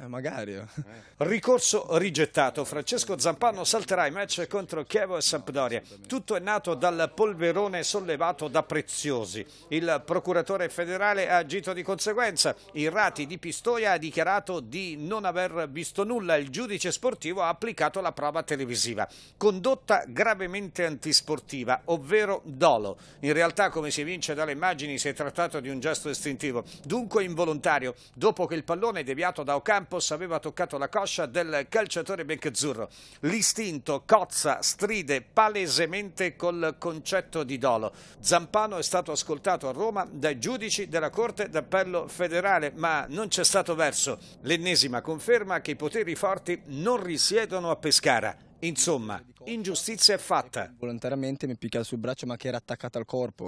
Eh, magari. Eh. Ricorso rigettato. Francesco Zampano salterà i match contro Chievo e Sampdoria. Tutto è nato dal polverone sollevato da Preziosi. Il procuratore federale ha agito di conseguenza. Il Rati di Pistoia ha dichiarato di non aver visto nulla. Il giudice sportivo ha applicato la prova televisiva. Condotta gravemente antisportiva, ovvero dolo. In realtà, come si evince dalle immagini, si è trattato di un gesto istintivo, dunque involontario, dopo che il pallone deviato da Ocampo Campos aveva toccato la coscia del calciatore biancazzurro. L'istinto cozza, stride palesemente col concetto di dolo. Zampano è stato ascoltato a Roma dai giudici della Corte d'Appello federale, ma non c'è stato verso. L'ennesima conferma che i poteri forti non risiedono a Pescara. Insomma, ingiustizia è fatta. Volontariamente mi picchia sul braccio ma che era attaccata al corpo.